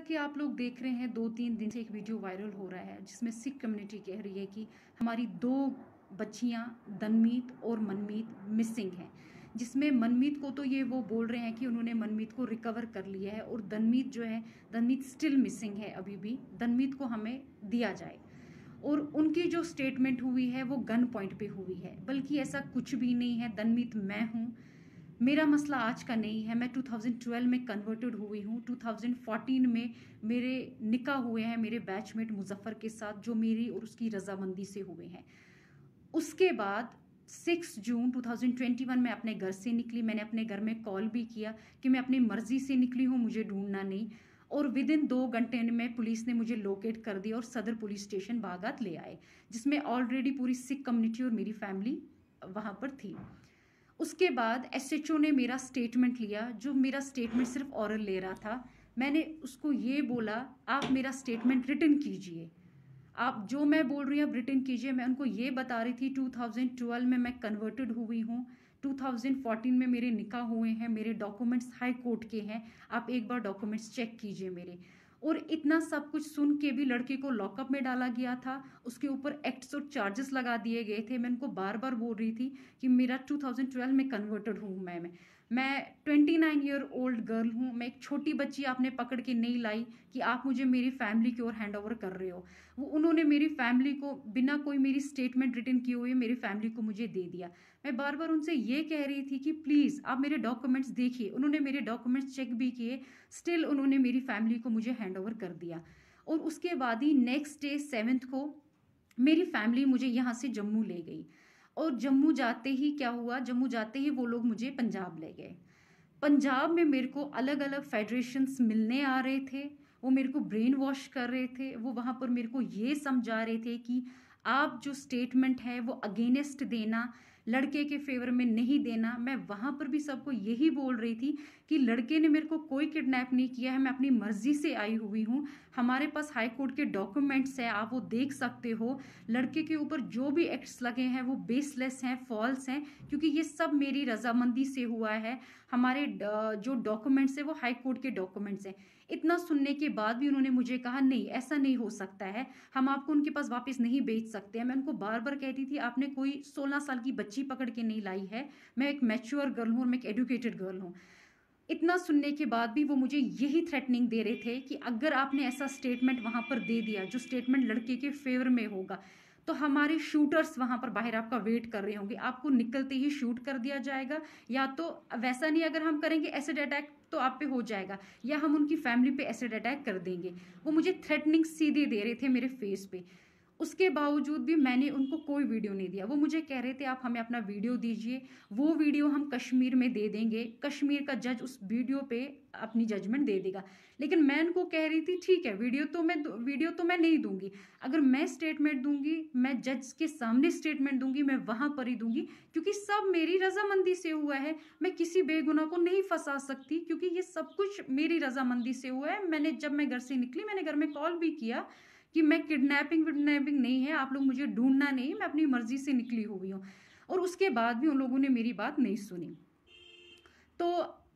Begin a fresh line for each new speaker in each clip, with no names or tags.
जैसा कि आप लोग देख रहे हैं दो तीन दिन से एक वीडियो वायरल हो रहा है जिसमें सिख कम्युनिटी कह रही है कि हमारी दो बच्चियां दनमीत और मनमीत मिसिंग हैं जिसमें मनमीत को तो ये वो बोल रहे हैं कि उन्होंने मनमीत को रिकवर कर लिया है और दनमीत जो है दनमीत स्टिल मिसिंग है अभी भी दनमीत को हमें दिया जाए और उनकी जो स्टेटमेंट हुई है वो गन पॉइंट पे हुई है बल्कि ऐसा कुछ भी नहीं है दनमीत मैं हूँ मेरा मसला आज का नहीं है मैं 2012 में कन्वर्टेड हुई हूँ 2014 में मेरे निका हुए हैं मेरे बैचमेट मुजफ्फ़र के साथ जो मेरी और उसकी रजामंदी से हुए हैं उसके बाद 6 जून 2021 में अपने घर से निकली मैंने अपने घर में कॉल भी किया कि मैं अपनी मर्ज़ी से निकली हूँ मुझे ढूंढना नहीं और विद इन दो घंटे में पुलिस ने मुझे लोकेट कर दिया और सदर पुलिस स्टेशन बागात ले आए जिसमें ऑलरेडी पूरी सिख कम्युनिटी और मेरी फैमिली वहाँ पर थी उसके बाद एसएचओ ने मेरा स्टेटमेंट लिया जो मेरा स्टेटमेंट सिर्फ औरल ले रहा था मैंने उसको ये बोला आप मेरा स्टेटमेंट रिटर्न कीजिए आप जो मैं बोल रही हूँ आप रिटर्न कीजिए मैं उनको ये बता रही थी 2012 में मैं कन्वर्टेड हुई हूँ 2014 में मेरे निकाह हुए हैं मेरे डॉक्यूमेंट्स हाई कोर्ट के हैं आप एक बार डॉक्यूमेंट्स चेक कीजिए मेरे और इतना सब कुछ सुन के भी लड़के को लॉकअप में डाला गया था उसके ऊपर एक्ट्स और चार्जेस लगा दिए गए थे मैं उनको बार बार बोल रही थी कि मेरा 2012 में कन्वर्टेड हूँ मैं मैं मैं twenty nine year old girl हूँ मैं एक छोटी बच्ची आपने पकड़ के नहीं लाई कि आप मुझे मेरी फैमिली की ओर हैंड ओवर कर रहे हो वो उन्होंने मेरी फैमिली को बिना कोई मेरी स्टेटमेंट रिटर्न किए हुए मेरी फैमिली को मुझे दे दिया मैं बार बार उनसे ये कह रही थी कि प्लीज़ आप मेरे डॉक्यूमेंट्स देखिए उन्होंने मेरे डॉक्यूमेंट्स चेक भी किए स्टिल उन्होंने मेरी फैमिली को मुझे हैंड ओवर कर दिया और उसके बाद ही नेक्स्ट डे सेवन्थ को मेरी फैमिली मुझे यहाँ से जम्मू ले गई और जम्मू जाते ही क्या हुआ जम्मू जाते ही वो लोग मुझे पंजाब ले गए पंजाब में मेरे को अलग अलग फेडरेशंस मिलने आ रहे थे वो मेरे को ब्रेन वॉश कर रहे थे वो वहाँ पर मेरे को ये समझा रहे थे कि आप जो स्टेटमेंट है वो अगेंस्ट देना लड़के के फेवर में नहीं देना मैं वहाँ पर भी सबको यही बोल रही थी कि लड़के ने मेरे को कोई किडनैप नहीं किया है मैं अपनी मर्जी से आई हुई हूँ हमारे पास हाई कोर्ट के डॉक्यूमेंट्स हैं आप वो देख सकते हो लड़के के ऊपर जो भी एक्ट्स लगे हैं वो बेसलेस हैं फॉल्स हैं क्योंकि ये सब मेरी रजामंदी से हुआ है हमारे जो डॉक्यूमेंट्स हैं वो हाई कोर्ट के डॉक्यूमेंट्स हैं इतना सुनने के बाद भी उन्होंने मुझे कहा नहीं ऐसा नहीं हो सकता है हम आपको उनके पास वापस नहीं बेच सकते हैं मैं उनको बार बार कहती थी आपने कोई सोलह साल की बच्ची पकड़ के नहीं लाई है मैं एक मैच्योर गर्ल हूँ और मैं एक एडुकेटेड गर्ल हूँ इतना सुनने के बाद भी वो मुझे यही थ्रेटनिंग दे रहे थे कि अगर आपने ऐसा स्टेटमेंट वहाँ पर दे दिया जो स्टेटमेंट लड़के के फेवर में होगा तो हमारे शूटर्स वहाँ पर बाहर आपका वेट कर रहे होंगे आपको निकलते ही शूट कर दिया जाएगा या तो वैसा नहीं अगर हम करेंगे एसिड अटैक तो आप पे हो जाएगा या हम उनकी फैमिली पे एसिड अटैक कर देंगे वो मुझे थ्रेटनिंग सीधे दे रहे थे मेरे फेस पे उसके बावजूद भी मैंने उनको कोई वीडियो नहीं दिया वो मुझे कह रहे थे आप हमें अपना वीडियो दीजिए वो वीडियो हम कश्मीर में दे देंगे कश्मीर का जज उस वीडियो पे अपनी जजमेंट दे देगा लेकिन मैं उनको कह रही थी ठीक है वीडियो तो मैं वीडियो तो मैं नहीं दूंगी अगर मैं स्टेटमेंट दूंगी मैं जज के सामने स्टेटमेंट दूंगी मैं वहाँ पर ही दूंगी क्योंकि सब मेरी रजामंदी से हुआ है मैं किसी बेगुनाह को नहीं फंसा सकती क्योंकि ये सब कुछ मेरी रजामंदी से हुआ है मैंने जब मैं घर से निकली मैंने घर में कॉल भी किया कि मैं किडनैपिंग विडनैपिंग नहीं है आप लोग मुझे ढूंढना नहीं मैं अपनी मर्जी से निकली हुई हूँ और उसके बाद भी उन लोगों ने मेरी बात नहीं सुनी तो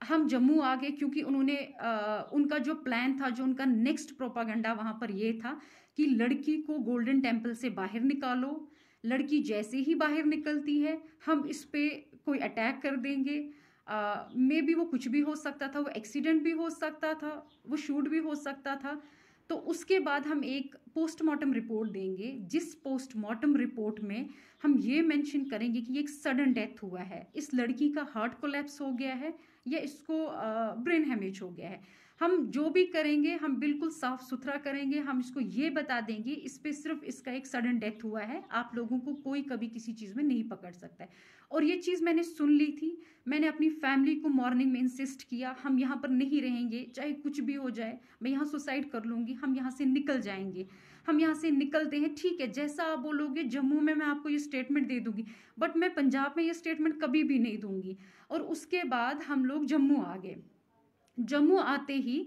हम जम्मू आ गए क्योंकि उन्होंने आ, उनका जो प्लान था जो उनका नेक्स्ट प्रोपागेंडा वहाँ पर यह था कि लड़की को गोल्डन टेम्पल से बाहर निकालो लड़की जैसे ही बाहर निकलती है हम इस पर कोई अटैक कर देंगे मे uh, भी वो कुछ भी हो सकता था वो एक्सीडेंट भी हो सकता था वो शूट भी हो सकता था तो उसके बाद हम एक पोस्टमार्टम रिपोर्ट देंगे जिस पोस्टमार्टम रिपोर्ट में हम ये मेंशन करेंगे कि एक सडन डेथ हुआ है इस लड़की का हार्ट कोलैप्स हो गया है या इसको ब्रेन हैमेज हो गया है हम जो भी करेंगे हम बिल्कुल साफ सुथरा करेंगे हम इसको ये बता देंगे इस पर सिर्फ इसका एक सडन डेथ हुआ है आप लोगों को कोई कभी किसी चीज़ में नहीं पकड़ सकता है और ये चीज़ मैंने सुन ली थी मैंने अपनी फैमिली को मॉर्निंग में इंसिस्ट किया हम यहाँ पर नहीं रहेंगे चाहे कुछ भी हो जाए मैं यहाँ सुसाइड कर लूँगी हम यहाँ से निकल जाएंगे हम यहाँ से निकलते हैं ठीक है जैसा आप बोलोगे जम्मू में मैं आपको ये स्टेटमेंट दे दूँगी बट मैं पंजाब में ये स्टेटमेंट कभी भी नहीं दूँगी और उसके बाद हम लोग जम्मू आ गए जम्मू आते ही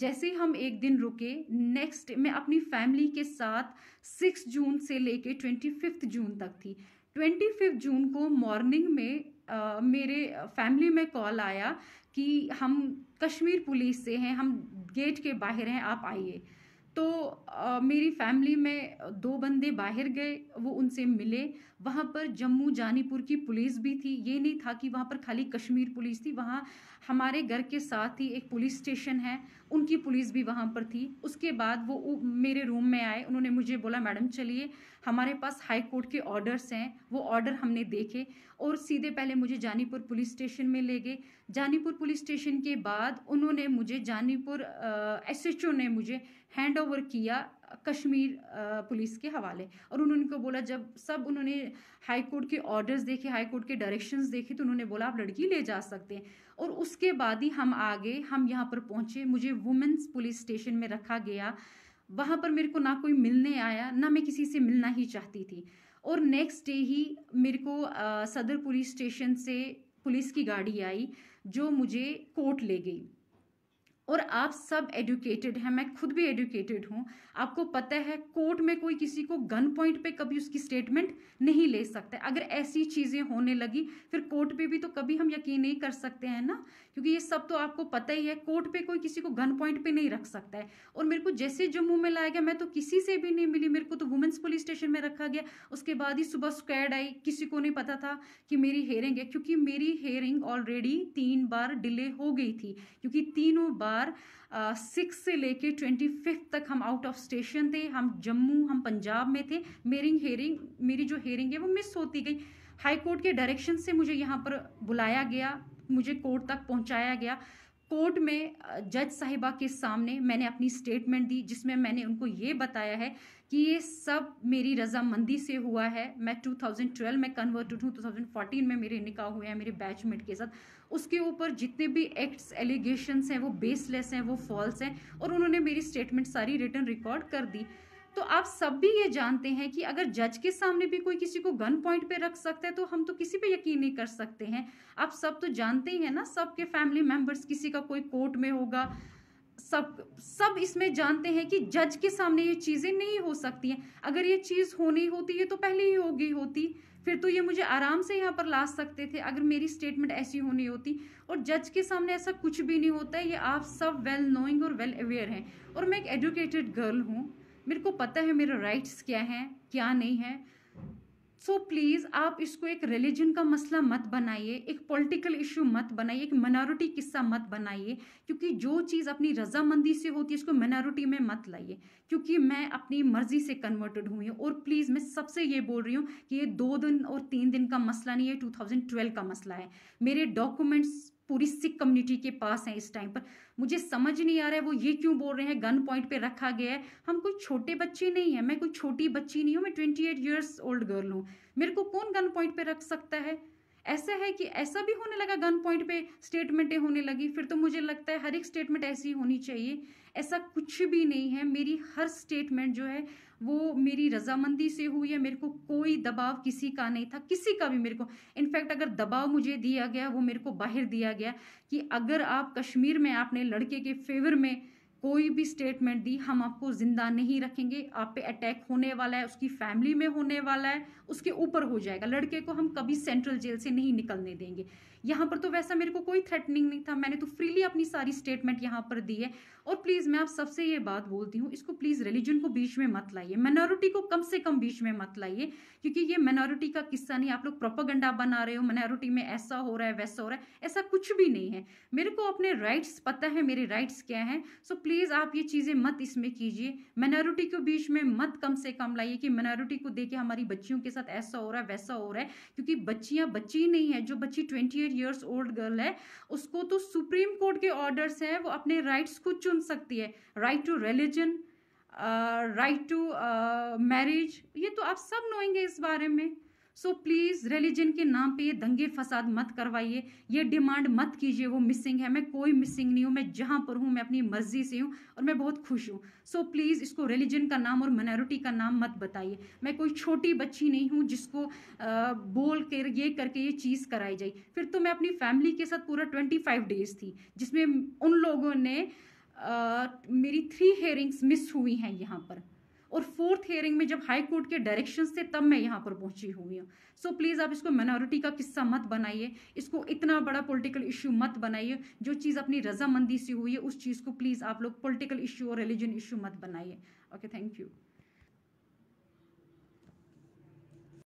जैसे हम एक दिन रुके नेक्स्ट मैं अपनी फैमिली के साथ सिक्स जून से लेके ट्वेंटी फिफ्थ जून तक थी ट्वेंटी फिफ्थ जून को मॉर्निंग में आ, मेरे फैमिली में कॉल आया कि हम कश्मीर पुलिस से हैं हम गेट के बाहर हैं आप आइए तो आ, मेरी फैमिली में दो बंदे बाहर गए वो उनसे मिले वहाँ पर जम्मू जानीपुर की पुलिस भी थी ये नहीं था कि वहाँ पर खाली कश्मीर पुलिस थी वहाँ हमारे घर के साथ ही एक पुलिस स्टेशन है उनकी पुलिस भी वहाँ पर थी उसके बाद वो उ, मेरे रूम में आए उन्होंने मुझे बोला मैडम चलिए हमारे पास हाई कोर्ट के ऑर्डर्स हैं वो ऑर्डर हमने देखे और सीधे पहले मुझे जानीपुर पुलिस स्टेशन में ले गए जानीपुर पुलिस स्टेशन के बाद उन्होंने मुझे जानीपुर एस ने मुझे हैंड ओवर किया कश्मीर पुलिस के हवाले और उन्होंने को बोला जब सब उन्होंने हाई कोर्ट के ऑर्डर्स देखे हाई कोर्ट के डायरेक्शंस देखे तो उन्होंने बोला आप लड़की ले जा सकते हैं और उसके बाद ही हम आगे हम यहाँ पर पहुँचे मुझे वुमेंस पुलिस स्टेशन में रखा गया वहाँ पर मेरे को ना कोई मिलने आया ना मैं किसी से मिलना ही चाहती थी और नेक्स्ट डे ही मेरे को आ, सदर पुलिस स्टेशन से पुलिस की गाड़ी आई जो मुझे कोर्ट ले गई और आप सब एडुकेटेड हैं मैं खुद भी एडुकेटेड हूँ आपको पता है कोर्ट में कोई किसी को गन पॉइंट पे कभी उसकी स्टेटमेंट नहीं ले सकता अगर ऐसी चीज़ें होने लगी फिर कोर्ट पे भी तो कभी हम यकीन नहीं कर सकते हैं ना क्योंकि ये सब तो आपको पता ही है कोर्ट पे कोई किसी को गन पॉइंट पे नहीं रख सकता है और मेरे को जैसे जम्मू में लाया गया मैं तो किसी से भी नहीं मिली मेरे को तो वुमेंस स्टेशन में रखा गया उसके बाद ही सुबह स्क्वेड आई किसी को नहीं पता था कि मेरी हेयरिंग है क्योंकि मेरी हेयरिंग ऑलरेडी तीन बार डिले हो गई थी क्योंकि तीनों बार सिक्स से लेके ट्वेंटी फिफ्थ तक हम आउट ऑफ स्टेशन थे हम जम्मू हम पंजाब में थे मेरी हेयरिंग मेरी जो हेयरिंग है वो मिस होती गई हाई कोर्ट के डायरेक्शन से मुझे यहाँ पर बुलाया गया मुझे कोर्ट तक पहुँचाया गया कोर्ट में जज साहिबा के सामने मैंने अपनी स्टेटमेंट दी जिसमें मैंने उनको ये बताया है कि ये सब मेरी रजामंदी से हुआ है मैं 2012 में कन्वर्टेड हूँ 2014 में मेरे निकाह हुए हैं मेरे बैचमेट के साथ उसके ऊपर जितने भी एक्ट्स एलिगेशन हैं वो बेसलेस हैं वो फॉल्स हैं और उन्होंने मेरी स्टेटमेंट सारी रिटर्न रिकॉर्ड कर दी तो आप सब भी ये जानते हैं कि अगर जज के सामने भी कोई किसी को गन पॉइंट पे रख सकता है तो हम तो किसी पे यकीन नहीं कर सकते हैं आप सब तो जानते ही हैं ना सबके फैमिली मेम्बर्स किसी का कोई कोर्ट में होगा सब सब इसमें जानते हैं कि जज के सामने ये चीज़ें नहीं हो सकती हैं अगर ये चीज़ होनी होती है तो पहले ही होगी होती फिर तो ये मुझे आराम से यहाँ पर ला सकते थे अगर मेरी स्टेटमेंट ऐसी होनी होती और जज के सामने ऐसा कुछ भी नहीं होता है ये आप सब वेल नोइंग और वेल अवेयर हैं और मैं एक एजुकेटेड गर्ल हूँ मेरे को पता है मेरे राइट्स क्या हैं क्या नहीं है सो so, प्लीज़ आप इसको एक रिलीजन का मसला मत बनाइए एक पॉलिटिकल इशू मत बनाइए एक मिनारिटी किस्सा मत बनाइए क्योंकि जो चीज़ अपनी रजामंदी से होती है इसको मिनारिटी में मत लाइए क्योंकि मैं अपनी मर्ज़ी से कन्वर्टेड हुई हूँ और प्लीज़ मैं सबसे ये बोल रही हूँ कि ये दो दिन और तीन दिन का मसला नहीं है टू का मसला है मेरे डॉक्यूमेंट्स पूरी सिख कम्युनिटी के पास है इस टाइम पर मुझे समझ नहीं आ रहा है वो ये क्यों बोल रहे हैं गन पॉइंट पे रखा गया है हम कोई छोटे बच्चे नहीं है मैं कोई छोटी बच्ची नहीं हूँ मैं twenty eight years old girl हूँ मेरे को कौन गन पॉइंट पे रख सकता है ऐसा है कि ऐसा भी होने लगा गन पॉइंट पे स्टेटमेंटें होने लगी फिर तो मुझे लगता है हर एक स्टेटमेंट ऐसी होनी चाहिए ऐसा कुछ भी नहीं है मेरी हर स्टेटमेंट जो है वो मेरी रजामंदी से हुई है मेरे को कोई दबाव किसी का नहीं था किसी का भी मेरे को इनफैक्ट अगर दबाव मुझे दिया गया वो मेरे को बाहर दिया गया कि अगर आप कश्मीर में आपने लड़के के फेवर में कोई भी स्टेटमेंट दी हम आपको जिंदा नहीं रखेंगे आप पे अटैक होने वाला है उसकी फैमिली में होने वाला है उसके ऊपर हो जाएगा लड़के को हम कभी सेंट्रल जेल से नहीं निकलने देंगे यहाँ पर तो वैसा मेरे को कोई थ्रेटनिंग नहीं था मैंने तो फ्रीली अपनी सारी स्टेटमेंट यहाँ पर दी है और प्लीज़ मैं आप सबसे ये बात बोलती हूँ इसको प्लीज़ रिलीजन को बीच में मत लाइए माइनॉरिटी को कम से कम बीच में मत लाइए क्योंकि ये माइनॉरिटी का किस्सा नहीं आप लोग प्रोपागंडा बना रहे हो माइनॉरिटी में ऐसा हो रहा है वैसा हो रहा है ऐसा कुछ भी नहीं है मेरे को अपने राइट्स पता है मेरे राइट्स क्या हैं सो प्लीज़ आप ये चीज़ें मत इसमें कीजिए माइनॉरिटी के बीच में मत कम से कम लाइए कि माइनॉरिटी को देखे हमारी बच्चियों के साथ ऐसा हो रहा है वैसा हो रहा है क्योंकि बच्चियाँ बच्ची नहीं है जो बच्ची twenty eight years old girl है उसको तो सुप्रीम कोर्ट के ऑर्डर्स हैं वो अपने राइट्स को चुन सकती है right to religion right to marriage ये तो आप सब नोएंगे इस बारे में सो प्लीज़ रिलीजन के नाम पे ये दंगे फसाद मत करवाइए ये डिमांड मत कीजिए वो मिसिंग है मैं कोई मिसिंग नहीं हूँ मैं जहाँ पर हूँ मैं अपनी मर्जी से हूँ और मैं बहुत खुश हूँ सो प्लीज़ इसको रिलीजन का नाम और मनारिटी का नाम मत बताइए मैं कोई छोटी बच्ची नहीं हूँ जिसको आ, बोल कर ये करके ये चीज़ कराई जाए फिर तो मैं अपनी फैमिली के साथ पूरा ट्वेंटी फाइव डेज थी जिसमें उन लोगों ने आ, मेरी थ्री हेयरिंग्स मिस हुई हैं यहाँ पर फोर्थ हेयरिंग में जब हाई कोर्ट के डायरेक्शन से तब मैं यहाँ पर पहुंची हुई हूँ सो प्लीज़ आप इसको मेनॉरिटी का किस्सा मत बनाइए इसको इतना बड़ा पॉलिटिकल इशू मत बनाइए जो चीज़ अपनी रजामंदी से हुई है उस चीज़ को प्लीज़ आप लोग पॉलिटिकल इशू और रिलीजन इशू मत बनाइए ओके थैंक यू